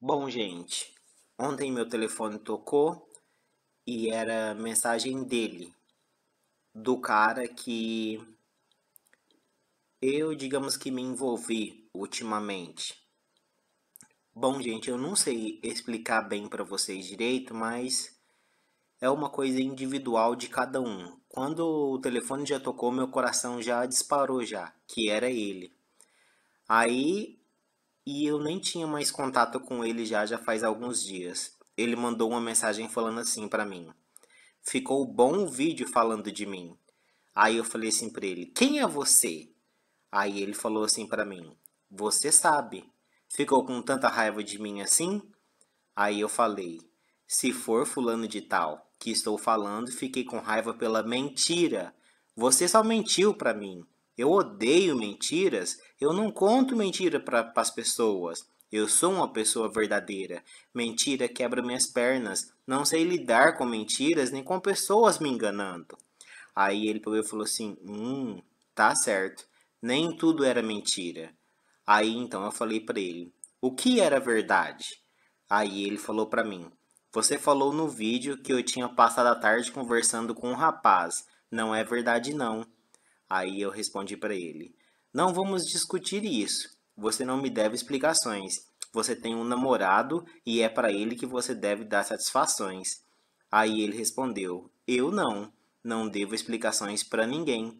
Bom, gente, ontem meu telefone tocou e era mensagem dele, do cara que eu, digamos que me envolvi ultimamente. Bom, gente, eu não sei explicar bem para vocês direito, mas é uma coisa individual de cada um. Quando o telefone já tocou, meu coração já disparou já, que era ele. Aí e eu nem tinha mais contato com ele já já faz alguns dias. Ele mandou uma mensagem falando assim para mim: "Ficou bom o vídeo falando de mim". Aí eu falei assim para ele: "Quem é você?". Aí ele falou assim para mim: "Você sabe". Ficou com tanta raiva de mim assim? Aí eu falei: "Se for fulano de tal que estou falando, fiquei com raiva pela mentira. Você só mentiu para mim". Eu odeio mentiras. Eu não conto mentira para as pessoas. Eu sou uma pessoa verdadeira. Mentira quebra minhas pernas. Não sei lidar com mentiras nem com pessoas me enganando. Aí ele falou assim: Hum, tá certo. Nem tudo era mentira. Aí então eu falei para ele: O que era verdade? Aí ele falou para mim: Você falou no vídeo que eu tinha passado a tarde conversando com um rapaz. Não é verdade, não. Aí eu respondi para ele: Não vamos discutir isso. Você não me deve explicações. Você tem um namorado e é para ele que você deve dar satisfações. Aí ele respondeu: Eu não, não devo explicações para ninguém.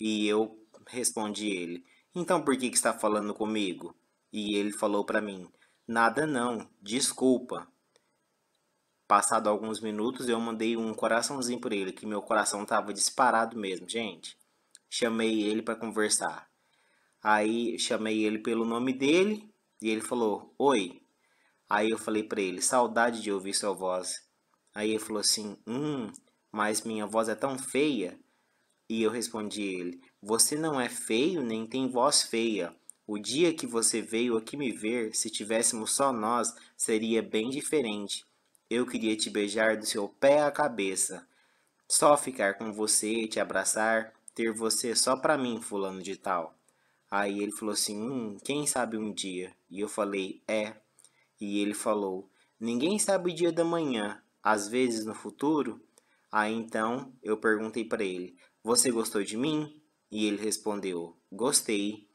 E eu respondi ele: Então por que, que está falando comigo? E ele falou para mim: Nada não, desculpa. Passado alguns minutos, eu mandei um coraçãozinho por ele, que meu coração estava disparado mesmo, gente chamei ele para conversar. Aí chamei ele pelo nome dele e ele falou: "Oi". Aí eu falei para ele: "Saudade de ouvir sua voz". Aí ele falou assim: "Hum, mas minha voz é tão feia". E eu respondi ele: "Você não é feio nem tem voz feia". O dia que você veio aqui me ver, se tivéssemos só nós, seria bem diferente. Eu queria te beijar do seu pé à cabeça. Só ficar com você, te abraçar, ter você só para mim, fulano de tal. Aí ele falou assim: Hum, quem sabe um dia? E eu falei: É. E ele falou: Ninguém sabe o dia da manhã, às vezes no futuro. Aí então eu perguntei para ele: Você gostou de mim? E ele respondeu: Gostei.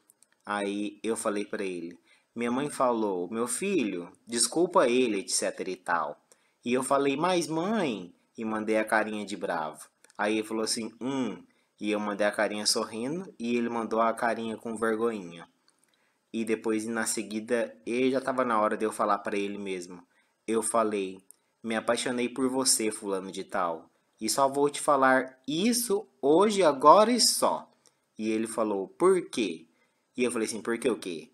Aí eu falei para ele: Minha mãe falou: Meu filho, desculpa ele, etc e tal. E eu falei: Mas mãe? E mandei a carinha de bravo. Aí ele falou assim: Hum. E eu mandei a carinha sorrindo e ele mandou a carinha com vergonhinha. E depois, na seguida, ele já tava na hora de eu falar para ele mesmo. Eu falei, me apaixonei por você, fulano de tal. E só vou te falar isso hoje, agora e só. E ele falou, por quê? E eu falei assim, por que o quê?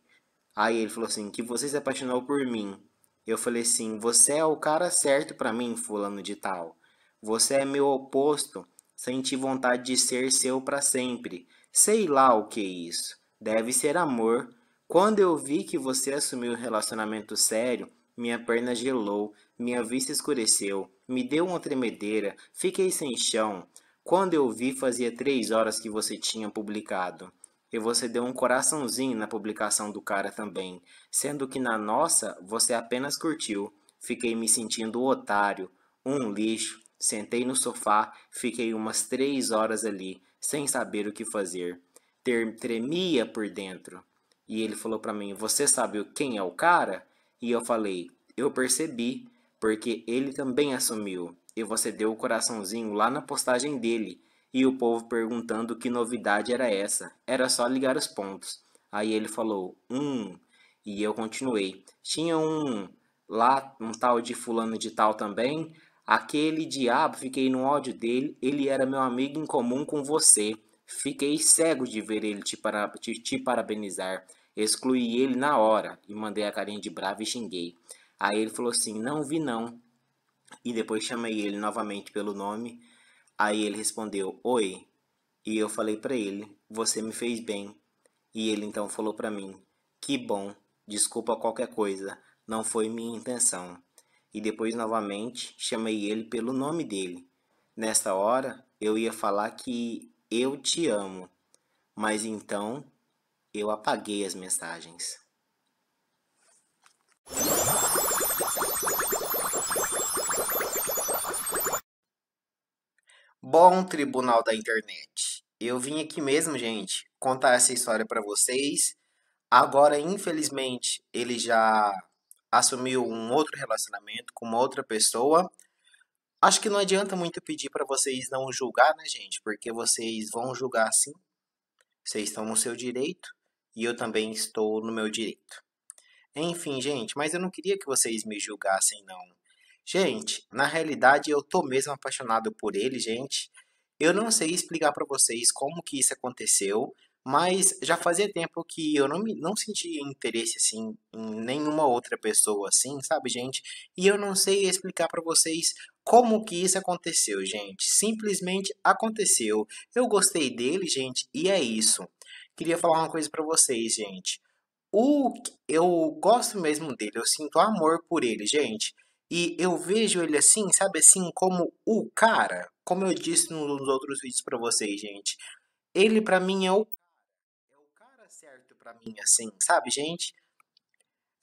Aí ele falou assim, que você se apaixonou por mim. Eu falei assim, você é o cara certo para mim, fulano de tal. Você é meu oposto. Senti vontade de ser seu para sempre. Sei lá o que é isso. Deve ser amor. Quando eu vi que você assumiu um relacionamento sério, minha perna gelou, minha vista escureceu, me deu uma tremedeira, fiquei sem chão. Quando eu vi, fazia três horas que você tinha publicado. E você deu um coraçãozinho na publicação do cara também, sendo que na nossa você apenas curtiu. Fiquei me sentindo otário, um lixo, Sentei no sofá, fiquei umas três horas ali, sem saber o que fazer. Ter, tremia por dentro. E ele falou para mim: Você sabe quem é o cara? E eu falei: Eu percebi, porque ele também assumiu. E você deu o coraçãozinho lá na postagem dele. E o povo perguntando que novidade era essa. Era só ligar os pontos. Aí ele falou: Hum. E eu continuei. Tinha um lá, um tal de Fulano de Tal também. Aquele diabo, fiquei no ódio dele, ele era meu amigo em comum com você. Fiquei cego de ver ele te, para, te, te parabenizar. Excluí ele na hora e mandei a carinha de bravo e xinguei. Aí ele falou assim: Não vi, não. E depois chamei ele novamente pelo nome. Aí ele respondeu: Oi. E eu falei para ele: Você me fez bem. E ele então falou para mim: Que bom, desculpa qualquer coisa, não foi minha intenção e depois novamente chamei ele pelo nome dele. Nessa hora eu ia falar que eu te amo, mas então eu apaguei as mensagens. Bom tribunal da internet. Eu vim aqui mesmo, gente, contar essa história para vocês. Agora, infelizmente, ele já assumiu um outro relacionamento com uma outra pessoa. Acho que não adianta muito pedir para vocês não julgar, né, gente? Porque vocês vão julgar sim. Vocês estão no seu direito e eu também estou no meu direito. Enfim, gente, mas eu não queria que vocês me julgassem, não. Gente, na realidade eu tô mesmo apaixonado por ele, gente. Eu não sei explicar para vocês como que isso aconteceu, mas já fazia tempo que eu não, me, não sentia interesse, assim, em nenhuma outra pessoa, assim, sabe, gente? E eu não sei explicar para vocês como que isso aconteceu, gente. Simplesmente aconteceu. Eu gostei dele, gente, e é isso. Queria falar uma coisa para vocês, gente. O, eu gosto mesmo dele, eu sinto amor por ele, gente. E eu vejo ele assim, sabe assim, como o cara. Como eu disse nos outros vídeos para vocês, gente. Ele para mim é o para mim, assim, sabe, gente?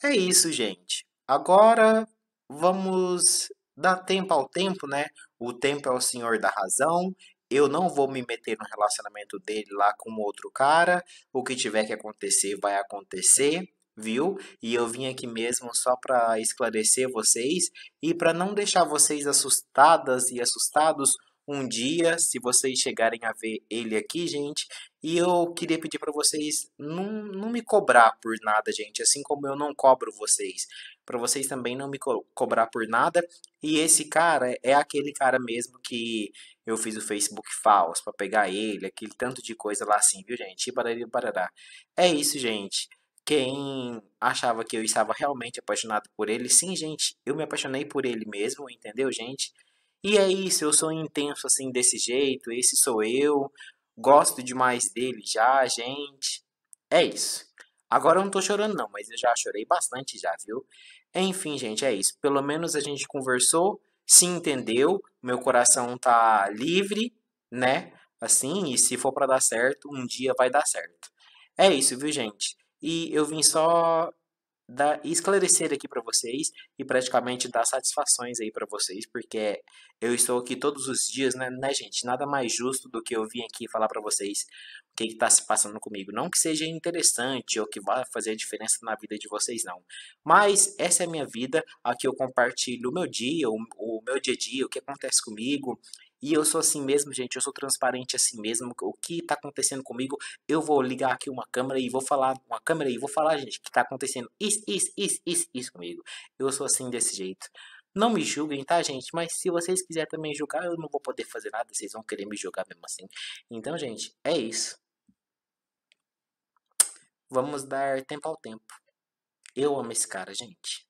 É isso, gente. Agora vamos dar tempo ao tempo, né? O tempo é o senhor da razão. Eu não vou me meter no relacionamento dele lá com outro cara. O que tiver que acontecer, vai acontecer, viu? E eu vim aqui mesmo só para esclarecer vocês e para não deixar vocês assustadas e assustados um dia, se vocês chegarem a ver ele aqui, gente. E eu queria pedir para vocês não, não me cobrar por nada, gente, assim como eu não cobro vocês. Para vocês também não me co cobrar por nada. E esse cara é aquele cara mesmo que eu fiz o Facebook falso para pegar ele, aquele tanto de coisa lá assim, viu, gente? E barará, barará. É isso, gente. Quem achava que eu estava realmente apaixonado por ele, sim, gente, eu me apaixonei por ele mesmo, entendeu, gente? E é isso, eu sou intenso assim desse jeito, esse sou eu, gosto demais dele já, gente. É isso. Agora eu não tô chorando não, mas eu já chorei bastante já, viu? Enfim, gente, é isso. Pelo menos a gente conversou, se entendeu, meu coração tá livre, né? Assim, e se for para dar certo, um dia vai dar certo. É isso, viu, gente? E eu vim só dar, esclarecer aqui para vocês e praticamente dar satisfações aí para vocês, porque eu estou aqui todos os dias, né, né, gente? Nada mais justo do que eu vir aqui falar para vocês o que está se passando comigo. Não que seja interessante ou que vá fazer diferença na vida de vocês, não. Mas essa é a minha vida, aqui eu compartilho o meu dia, o, o meu dia a dia, o que acontece comigo, e eu sou assim mesmo, gente. Eu sou transparente assim mesmo. O que tá acontecendo comigo, eu vou ligar aqui uma câmera e vou falar uma câmera e vou falar, gente, que tá acontecendo isso, isso, isso, isso, isso comigo. Eu sou assim desse jeito. Não me julguem, tá, gente? Mas se vocês quiserem também julgar, eu não vou poder fazer nada. Vocês vão querer me julgar mesmo assim. Então, gente, é isso. Vamos dar tempo ao tempo. Eu amo esse cara, gente.